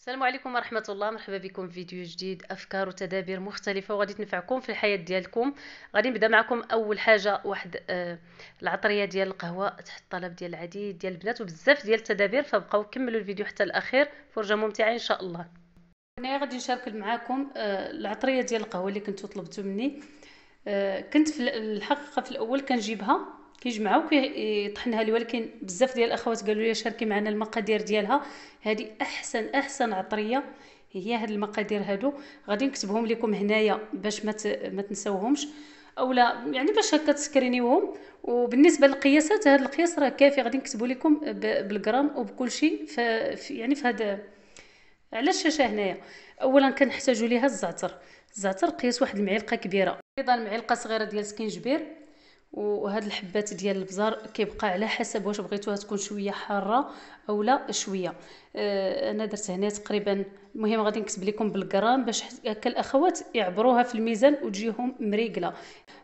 السلام عليكم ورحمة الله مرحبا بكم في فيديو جديد أفكار وتدابير مختلفة وغادي تنفعكم في الحياة ديالكم غادي نبدا معكم أول حاجة واحد آه العطرية ديال القهوة تحت الطلب ديال العديد ديال البنات وبزاف ديال التدابير فبقاو كملوا الفيديو حتى الأخير فرجة ممتعة إن شاء الله هنايا غادي نشارك معكم آه العطرية ديال القهوة اللي كنتو طلبتو مني آه كنت في الحقيقة في الأول كنجيبها كيجمعوا وكيطحنها لي ولكن بزاف ديال الاخوات قالوا لي شاركي معنا المقادير ديالها هذه احسن احسن عطريه هي هاد المقادير هادو غادي نكتبهم لكم هنايا باش ما ما تنساوهمش اولا يعني باش هكا تسكرينيوهم وبالنسبه للقياسات هاد القياس راه كافي غادي نكتبو لكم بالغرام وبكل شيء يعني في هاد على الشاشه هنايا اولا كنحتاجو ليها الزعتر الزعتر قياس واحد المعلقه كبيره ايضا معلقه صغيره ديال سكينجبير وهاد الحبات ديال البزار كيبقى على حسب واش بغيتوها تكون شويه حاره اولا شويه اه انا درت هنا تقريبا المهم غادي نكتب لكم بالغرام باش هكا الاخوات يعبروها في الميزان وتجيهم مريقله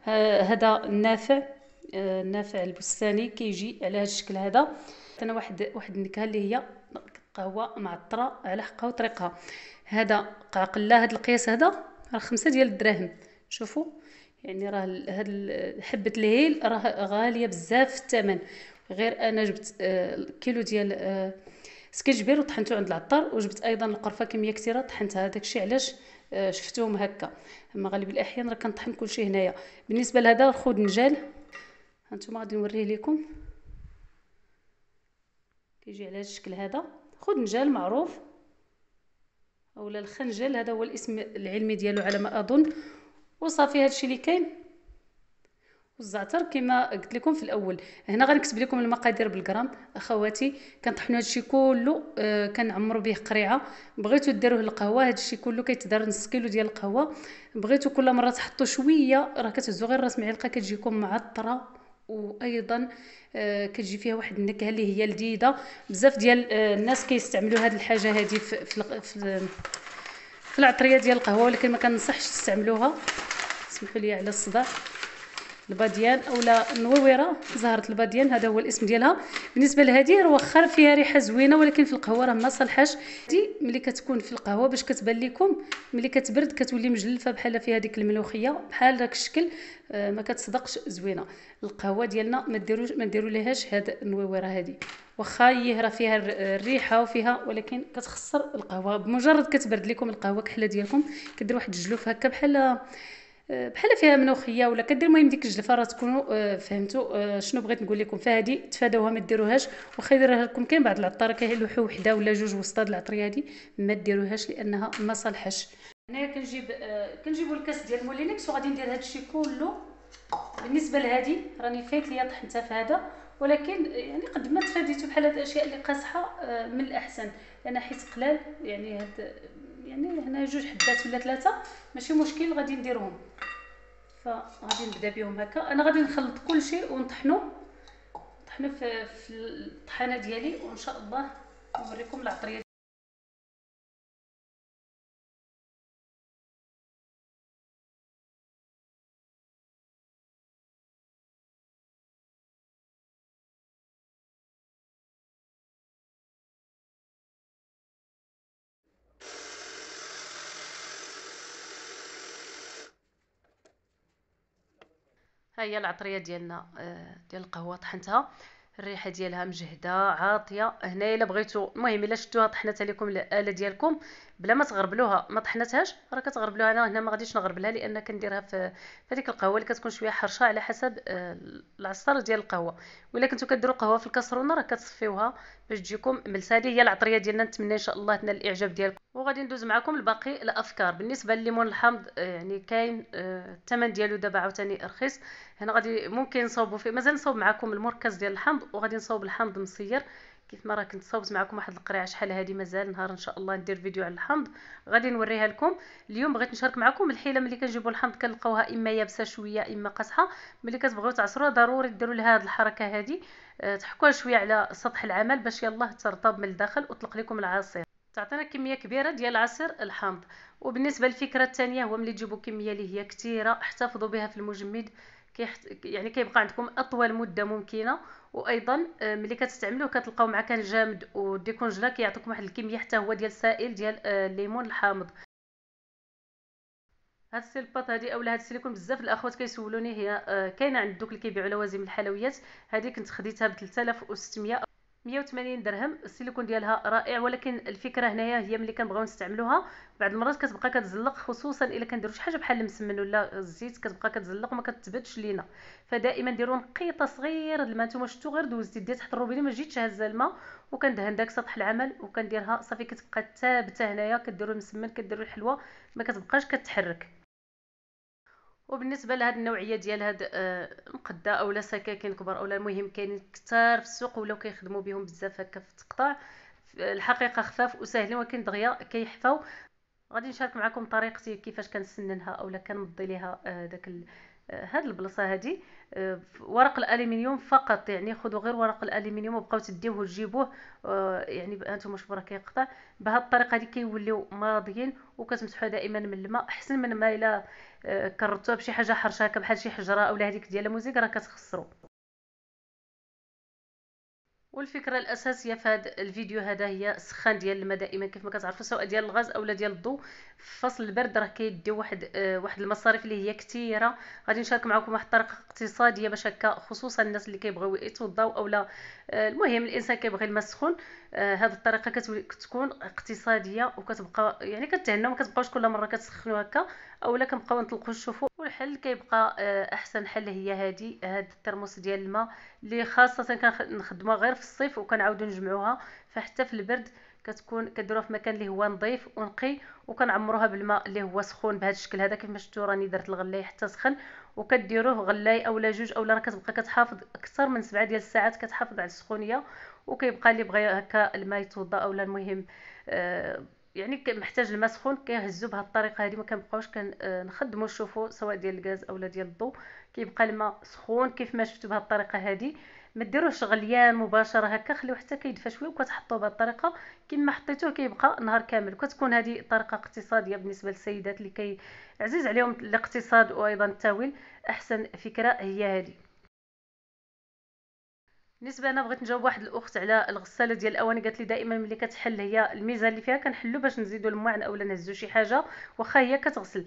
هذا النافع اه النافع البستاني كيجي على هذا الشكل هذا انا واحد واحد النكهه اللي هي قهوه معطره على حقها وطريقها هذا قعقله هذا القياس هذا راه خمسة ديال الدراهم شوفوا يعني راه هاد حبه الهيل راه غاليه بزاف في الثمن غير انا جبت آه، كيلو ديال آه، سكجبير وطحنته عند العطار وجبت ايضا القرفه كميه كثيره طحنتها داكشي علاش آه، شفتهم هكا اما غالب الاحيان راه كنطحن كلشي هنايا بالنسبه لهذا الخود نجال هانتوما غادي نوريه لكم كيجي على هذا الشكل هذا خود نجال معروف اولا الخنجل هذا هو الاسم العلمي ديالو على ما اظن وصافي هادشي اللي كاين والزعتر كما قلت لكم في الاول هنا غنكتب لكم المقادير بالغرام اخواتي كنطحنوا هادشي كله آه كنعمروا به قريعه بغيتو ديروه القهوه هادشي كله كيتدار نص كيلو ديال القهوه بغيتو كل مره تحطوا شويه راه كتهزوا غير راس معلقه كتجيكم معطره وايضا آه كتجي فيها واحد النكهه اللي هي لذيذه بزاف ديال آه الناس كيستعملوا هاد الحاجه هادي في في, في, في العطريه ديال القهوه ولكن ما كننصحش تستعملوها سمحوا لي على الصداع الباديان اولا النويره زهره الباديان هذا هو الاسم ديالها بالنسبه لهذه راه واخا فيها ريحه زوينه ولكن في القهوه راه ما صالحاش دي ملي كتكون في القهوه باش كتبان لكم ملي كتبرد كتولي مجلفه بحال فيها ديك الملوخيه بحال داك الشكل آه ما كتصدقش زوينه القهوه ديالنا ما ديروش ما ديروا لهاش هاد النويره هذه واخا راه فيها الريحه وفيها ولكن كتخسر القهوه بمجرد كتبرد لكم القهوه كحله ديالكم كدير واحد الجلوف هكا بحال أه، بحال فيها منوخيه ولا كدير المهم ديك الجلفه راه تكونوا أه، فهمتوا أه، شنو بغيت نقول لكم فهادي تفاداوها ما ديروهاش واخا يديرها لكم كاين بعض العطار كيلوحوا وحده ولا جوج وسط هاد العطريه هادي ما ديروهاش لانها ما صالحاش هنايا كنجيب كنجيبوا الكاس ديال مولينكس وغادي ندير الشيء كله بالنسبه لهادي راني فايت ليا طحنتها في هذا ولكن يعني قد ما تفاديتو بحال هاد الاشياء اللي قاصحه من الاحسن لان حيت قلال يعني هاد يعني هنا جوج حبات ولا ثلاثه ماشي مشكل غادي نديرهم فغادي نبدا بهم هكا انا غادي نخلط كل شيء ونطحنو نطحنو في, في الطحانه ديالي وان شاء الله نوريكم العطريه ها هي العطريه ديالنا آه، ديال القهوه طحنتها الريحه ديالها مجهده عاطيه هنايا الا بغيتو المهم الا شفتوها طحنتها لكم الاله ديالكم بلا ما تغربلوها ما طحنتهاش راه كتغربلوها انا هنا ما غاديش نغربلها لان كنديرها في فديك القهوه اللي كتكون شويه حرشه على حسب آه، العصر ديال القهوه ولا كنتو كديروا قهوه في الكسرونه راه كتصفيوها باش تجيكم ملسه هذه هي العطريه ديالنا نتمنى ان شاء الله تنال الاعجاب ديالكم وغادي ندوز معكم لباقي الافكار بالنسبه لليمون الحامض آه، يعني كاين آه، الثمن ديالو دابا عاوتاني رخيص هنا غادي ممكن نصاوبوا فيه مازال نصاوب معكم المركز ديال الحامض وغادي نصاوب الحامض مصير كيف ما راه كنت صوبت معكم واحد القريعه شحال هادي مازال نهار ان شاء الله ندير فيديو على الحمض غادي نوريها لكم اليوم بغيت نشارك معكم الحيله ملي كنجيبوا الحمض كنلقاوها اما يابسه شويه اما قاصحه ملي كتبغيو تعصروها ضروري ديروا لها هاد الحركه هادي آه، تحكوها شويه على سطح العمل باش يلاه ترطب من الداخل وطلق لكم العصير تعطينا كميه كبيره ديال عصير الحمض وبالنسبه للفكره الثانيه هو ملي تجيبوا كميه اللي هي كثيره احتفظوا بها في المجمد كيحت يعني كيبقى عندكم اطول مده ممكنه وايضا آه، ملي كتستعملوه كتلقاو مع كان جامد وديكونجلا كيعطيكم واحد الكميه حتى هو ديال سائل ديال آه، الليمون الحامض هاد السيلباط هادي اولا هاد السيليكون بزاف الاخوات كيسولوني هي آه، كاينه عند دوك اللي كيبيعوا لوازم الحلويات هادي كنت خديتها ب 3600 180 درهم السيليكون ديالها رائع ولكن الفكره هنايا هي ملي كنبغيو نستعملوها بعض المرات كتبقى كتزلق خصوصا الا كنديرو شي حاجه بحال المسمن ولا الزيت كتبقى كتزلق وما كتثبتش لينا فدائما ديروا نقيطه صغيره الماء نتوما شفتو غير دوزتي ديال تحت الروبيني ما جيتش هزه الماء وكندهن داك سطح العمل وكنديرها صافي كتبقى ثابته هنايا كديروا المسمن كديروا الحلوه ما كتبقاش كتحرك وبالنسبه لهاد النوعيه ديال هاد آه، مقده اولا سكاكين كبار اولا المهم كاينين كثار في السوق ولاو كيخدموا بهم بزاف هكا في التقطاع الحقيقه خفاف وساهلين ولكن دغيا كيحفاو غادي نشارك معكم طريقتي كيفاش كنسننها اولا كنمضي ليها آه، داك هاد البلاصه هادي آه، ورق الالومنيوم فقط يعني خذوا غير ورق الالومنيوم وبقاو تديوه وتجيبوه آه، يعني انتم شوفوا راه كيقطع بهاد الطريقه هادي كيوليو ماضيين وكتمسحوها دائما من الماء احسن من ما الا آه، كرتوها بشي حاجه حرشه بحال شي حجره اولا هذيك ديال الموزيك راه كتخسروا والفكره الاساسيه في هذا الفيديو هذا هي السخان ديال الماء دائما كيف ما كتعرفوا سواء ديال الغاز اولا ديال الضوء في فصل البرد راه كيدي واحد آه واحد المصاريف اللي هي كثيره غادي نشارك معكم واحد الطريقه اقتصاديه باش هكا خصوصا الناس اللي كيبغيو يتوضاو اولا آه المهم الانسان كيبغي الماء سخون آه هذه الطريقه كتكون اقتصاديه وكتبقى يعني كتهنا ما كتبقاوش كل مره كتسخنوا هكا اولا كنبقاو نطلقوا الشفوف والحل كيبقى آه، احسن حل هي هذه هاد الترموس ديال الماء اللي خاصه كنخدموها غير في الصيف وكنعاودو نجمعوها فحتى في البرد كتكون كديروها في مكان اللي هو نظيف ونقي وكنعمروها بالماء اللي هو سخون بهذا الشكل هذا كيف ما شفتوا راني درت الغلاي حتى سخن وكديروه غلاي اولا جوج اولا راه كتبقى كتحافظ اكثر من سبعة ديال الساعات كتحافظ على السخونيه وكيبقى اللي بغى هكا الماء يتوضا اولا المهم آه يعني محتاج الماء سخون كنهزو بهذه الطريقه هذه ما كنبقاوش كنخدموا آه، الشوفو سواء ديال الغاز اولا ديال الضو كيبقى الماء سخون كيف ما شفتوا بهذه الطريقه هذه ما ديروهش غليان مباشره هكا خليوه حتى كيدفى شويه وكتحطوه بهذه الطريقه كما حطيتوه كيبقى نهار كامل وكتكون هذه طريقه اقتصاديه بالنسبه للسيدات اللي كي عزيز عليهم الاقتصاد وايضا التاويل احسن فكره هي هذه بالنسبه انا بغيت نجاوب واحد الاخت على الغساله ديال الاواني قالت لي دائما ملي كتحل هي الميزان اللي فيها كنحلو باش نزيدو الماء اولا نهزو شي حاجه واخا هي كتغسل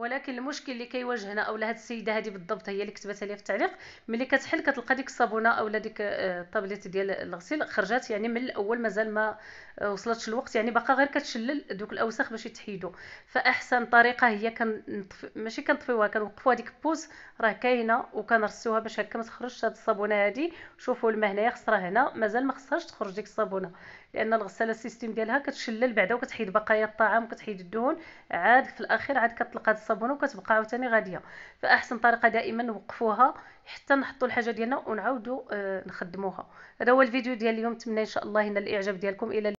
ولكن المشكل اللي كيواجهنا اولا لهاد السيده هذه بالضبط هي اللي كتبتها لي في التعليق ملي كتحل كتلقى ديك الصابونه اولا ديك الطابليت آه، ديال الغسيل خرجات يعني من الاول مازال ما آه، وصلتش الوقت يعني باقا غير كتشلل دوك الاوساخ باش يتحيدوا فاحسن طريقه هي كنطفي ماشي كنطفيوها كنوقفوها ديك البوز راه كاينه وكنرسوها باش هكا ما تخرجش هاد الصابونه هذه شوفوا الماء هنايا خسرها هنا مازال ما خسرش تخرج ديك الصابونه لان الغساله السيستم ديالها كتشلل بعدا وكتحيد بقايا الطعام وكتحيد الدهون عاد في الاخير عاد كتلقى الصابونه وكتبقى عاوتاني غاديه فاحسن طريقه دائما نوقفوها حتى نحطوا الحاجه ديالنا ونعاودوا آه نخدموها هذا هو الفيديو ديال اليوم نتمنى ان شاء الله ينال الاعجاب ديالكم الى